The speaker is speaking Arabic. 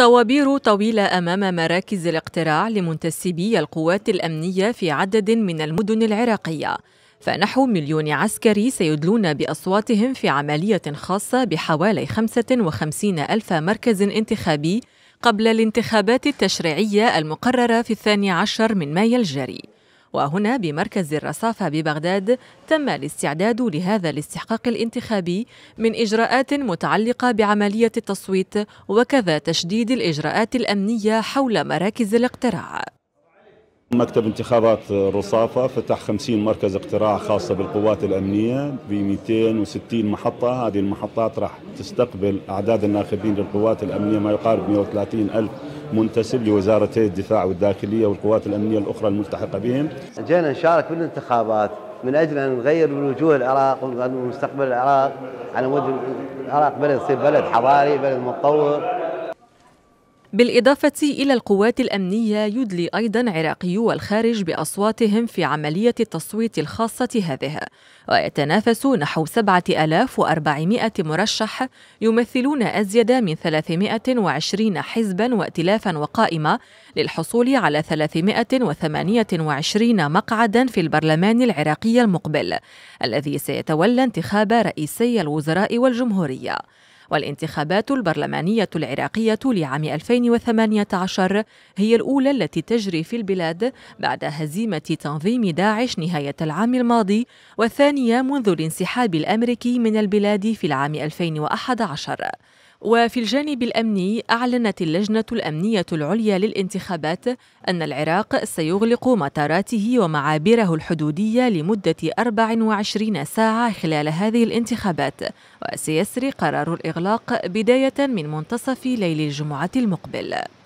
طوابير طويلة أمام مراكز الاقتراع لمنتسبي القوات الأمنية في عدد من المدن العراقية فنحو مليون عسكري سيدلون بأصواتهم في عملية خاصة بحوالي 55 ألف مركز انتخابي قبل الانتخابات التشريعية المقررة في الثاني عشر من مايو الجاري وهنا بمركز الرصافة ببغداد تم الاستعداد لهذا الاستحقاق الانتخابي من إجراءات متعلقة بعملية التصويت وكذا تشديد الإجراءات الأمنية حول مراكز الاقتراع مكتب انتخابات الرصافة فتح 50 مركز اقتراع خاصة بالقوات الأمنية ب 260 محطة هذه المحطات راح تستقبل أعداد الناخبين للقوات الأمنية ما يقارب 130 ألف منتسب لوزارتي الدفاع والداخلية والقوات الأمنية الأخرى الملتحقة بهم جينا نشارك في الانتخابات من أجل أن نغير من وجوه العراق ومستقبل العراق على مود العراق بلد يصير بلد حضاري بلد متطور بالإضافة إلى القوات الأمنية يدلي أيضا عراقيو الخارج بأصواتهم في عملية التصويت الخاصة هذه ويتنافس نحو 7400 مرشح يمثلون أزيد من 320 حزبا وائتلافا وقائمة للحصول على 328 مقعدا في البرلمان العراقي المقبل الذي سيتولى انتخاب رئيسي الوزراء والجمهورية والانتخابات البرلمانية العراقية لعام 2018 هي الأولى التي تجري في البلاد بعد هزيمة تنظيم داعش نهاية العام الماضي والثانية منذ الانسحاب الأمريكي من البلاد في العام 2011 وفي الجانب الامني اعلنت اللجنه الامنيه العليا للانتخابات ان العراق سيغلق مطاراته ومعابره الحدوديه لمده 24 ساعه خلال هذه الانتخابات وسيسري قرار الاغلاق بدايه من منتصف ليل الجمعه المقبل